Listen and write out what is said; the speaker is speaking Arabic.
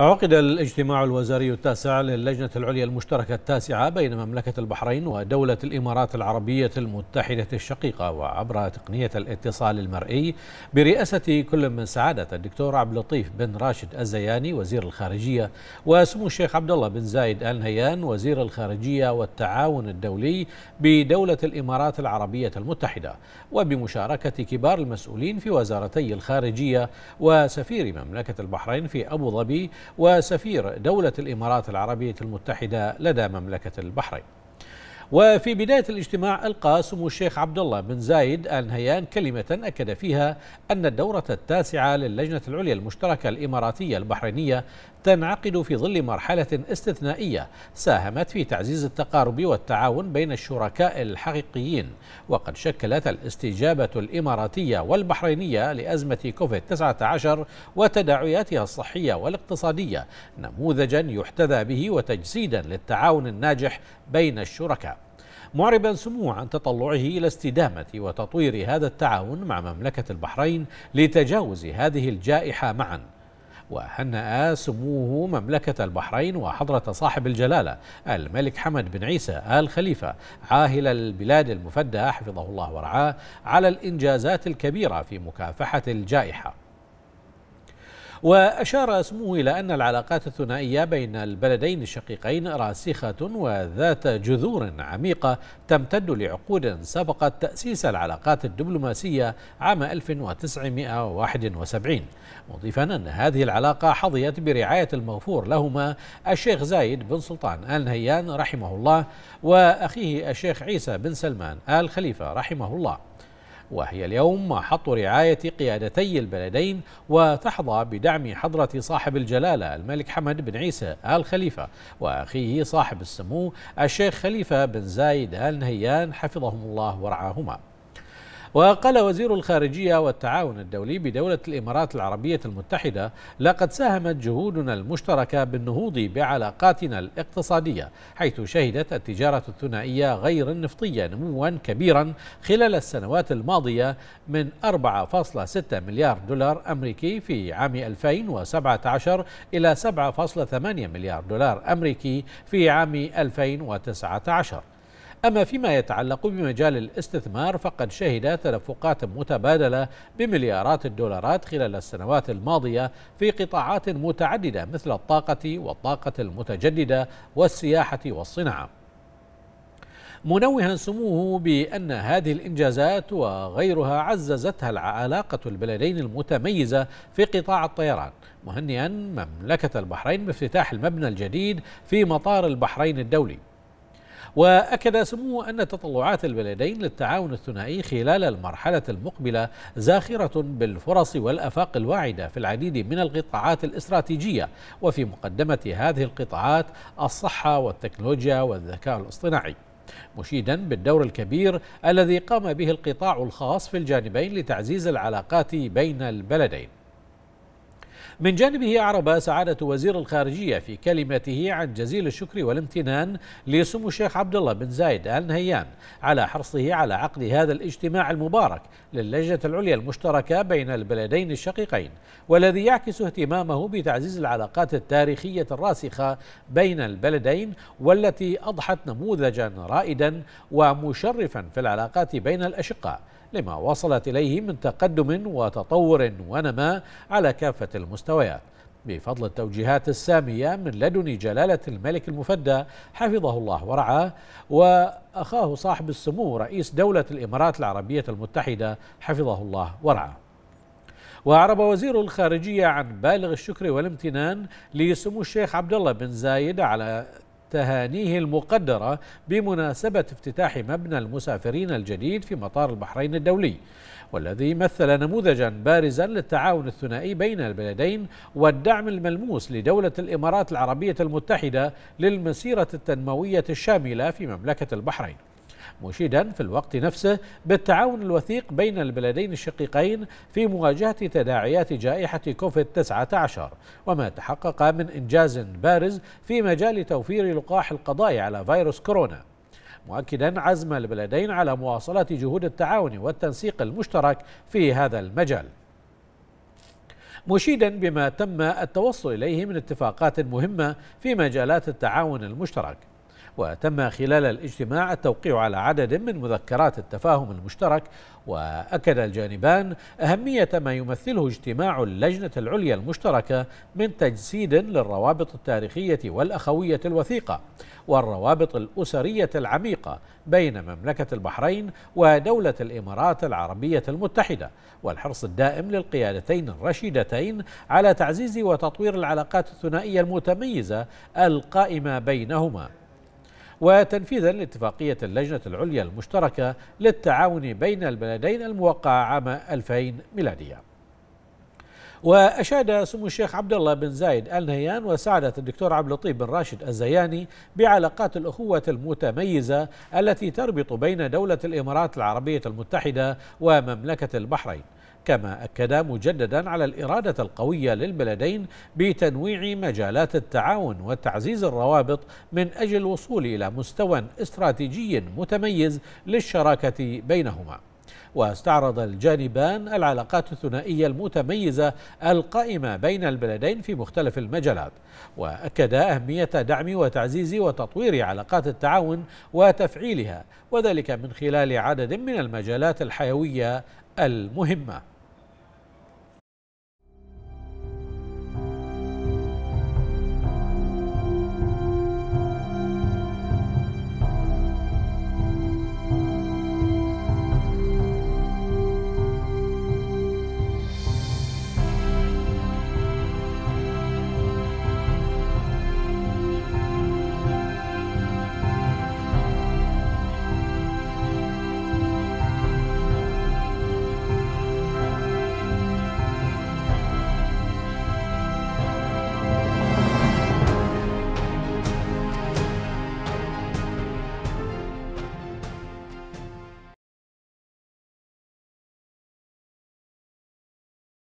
عقد الاجتماع الوزاري التاسع للجنة العليا المشتركة التاسعة بين مملكة البحرين ودولة الإمارات العربية المتحدة الشقيقة وعبر تقنية الاتصال المرئي برئاسة كل من سعادة الدكتور عبد اللطيف بن راشد الزياني وزير الخارجية وسمو الشيخ عبد الله بن زايد آل نهيان وزير الخارجية والتعاون الدولي بدولة الإمارات العربية المتحدة وبمشاركة كبار المسؤولين في وزارتي الخارجية وسفير مملكة البحرين في أبو ظبي وسفير دولة الإمارات العربية المتحدة لدى مملكة البحرين وفي بداية الاجتماع ألقى سمو الشيخ عبد الله بن زايد آل نهيان كلمة أكد فيها أن الدورة التاسعة للجنة العليا المشتركة الإماراتية البحرينية تنعقد في ظل مرحلة استثنائية ساهمت في تعزيز التقارب والتعاون بين الشركاء الحقيقيين وقد شكلت الاستجابة الإماراتية والبحرينية لأزمة كوفيد 19 وتداعياتها الصحية والاقتصادية نموذجا يحتذى به وتجسيدا للتعاون الناجح بين الشركاء معربا سموه عن تطلعه إلى استدامة وتطوير هذا التعاون مع مملكة البحرين لتجاوز هذه الجائحة معاً وهنأ سموه مملكة البحرين وحضرة صاحب الجلالة الملك حمد بن عيسى آل خليفة عاهل البلاد المفدى حفظه الله ورعاه على الإنجازات الكبيرة في مكافحة الجائحة وأشار اسمه إلى أن العلاقات الثنائية بين البلدين الشقيقين راسخة وذات جذور عميقة تمتد لعقود سبقت تأسيس العلاقات الدبلوماسية عام 1971 مضيفا أن هذه العلاقة حظيت برعاية المغفور لهما الشيخ زايد بن سلطان آل نهيان رحمه الله وأخيه الشيخ عيسى بن سلمان آل خليفة رحمه الله وهي اليوم محط رعاية قيادتي البلدين وتحظى بدعم حضرة صاحب الجلالة الملك حمد بن عيسى آل خليفة وأخيه صاحب السمو الشيخ خليفة بن زايد آل نهيان حفظهم الله ورعاهما وقال وزير الخارجية والتعاون الدولي بدولة الإمارات العربية المتحدة لقد ساهمت جهودنا المشتركة بالنهوض بعلاقاتنا الاقتصادية حيث شهدت التجارة الثنائية غير النفطية نموا كبيرا خلال السنوات الماضية من 4.6 مليار دولار أمريكي في عام 2017 إلى 7.8 مليار دولار أمريكي في عام 2019 أما فيما يتعلق بمجال الاستثمار فقد شهد تدفقات متبادلة بمليارات الدولارات خلال السنوات الماضية في قطاعات متعددة مثل الطاقة والطاقة المتجددة والسياحة والصناعة منوها سموه بأن هذه الإنجازات وغيرها عززتها العلاقة البلدين المتميزة في قطاع الطيران مهنئا مملكة البحرين بافتتاح المبنى الجديد في مطار البحرين الدولي وأكد سموه أن تطلعات البلدين للتعاون الثنائي خلال المرحلة المقبلة زاخرة بالفرص والأفاق الواعدة في العديد من القطاعات الاستراتيجية وفي مقدمة هذه القطاعات الصحة والتكنولوجيا والذكاء الاصطناعي مشيدا بالدور الكبير الذي قام به القطاع الخاص في الجانبين لتعزيز العلاقات بين البلدين من جانبه أعرب سعادة وزير الخارجية في كلمته عن جزيل الشكر والامتنان لسمو الشيخ عبد الله بن زايد آل نهيان على حرصه على عقد هذا الاجتماع المبارك للجنة العليا المشتركة بين البلدين الشقيقين والذي يعكس اهتمامه بتعزيز العلاقات التاريخية الراسخة بين البلدين والتي أضحت نموذجا رائدا ومشرفا في العلاقات بين الأشقاء لما وصلت إليه من تقدم وتطور ونماء على كافة المستويات بفضل التوجيهات السامية من لدن جلالة الملك المفدى حفظه الله ورعاه وأخاه صاحب السمو رئيس دولة الإمارات العربية المتحدة حفظه الله ورعاه وأعرب وزير الخارجية عن بالغ الشكر والامتنان لسمو الشيخ عبد الله بن زايد على تهانيه المقدرة بمناسبة افتتاح مبنى المسافرين الجديد في مطار البحرين الدولي والذي مثل نموذجا بارزا للتعاون الثنائي بين البلدين والدعم الملموس لدولة الإمارات العربية المتحدة للمسيرة التنموية الشاملة في مملكة البحرين مشيدا في الوقت نفسه بالتعاون الوثيق بين البلدين الشقيقين في مواجهة تداعيات جائحة كوفيد 19 وما تحقق من إنجاز بارز في مجال توفير لقاح القضاء على فيروس كورونا مؤكدا عزم البلدين على مواصلة جهود التعاون والتنسيق المشترك في هذا المجال مشيدا بما تم التوصل إليه من اتفاقات مهمة في مجالات التعاون المشترك وتم خلال الاجتماع التوقيع على عدد من مذكرات التفاهم المشترك واكد الجانبان اهميه ما يمثله اجتماع اللجنه العليا المشتركه من تجسيد للروابط التاريخيه والاخويه الوثيقه والروابط الاسريه العميقه بين مملكه البحرين ودوله الامارات العربيه المتحده والحرص الدائم للقيادتين الرشيدتين على تعزيز وتطوير العلاقات الثنائيه المتميزه القائمه بينهما وتنفيذا لاتفاقية اللجنة العليا المشتركة للتعاون بين البلدين الموقعة عام 2000 ميلادية وأشاد سمو الشيخ عبد الله بن زايد آل نهيان وسعادة الدكتور عبد اللطيف بن راشد الزياني بعلاقات الأخوة المتميزة التي تربط بين دولة الإمارات العربية المتحدة ومملكة البحرين كما أكد مجددا على الإرادة القوية للبلدين بتنويع مجالات التعاون وتعزيز الروابط من أجل الوصول إلى مستوى استراتيجي متميز للشراكة بينهما واستعرض الجانبان العلاقات الثنائية المتميزة القائمة بين البلدين في مختلف المجالات وأكد أهمية دعم وتعزيز وتطوير علاقات التعاون وتفعيلها وذلك من خلال عدد من المجالات الحيوية المهمه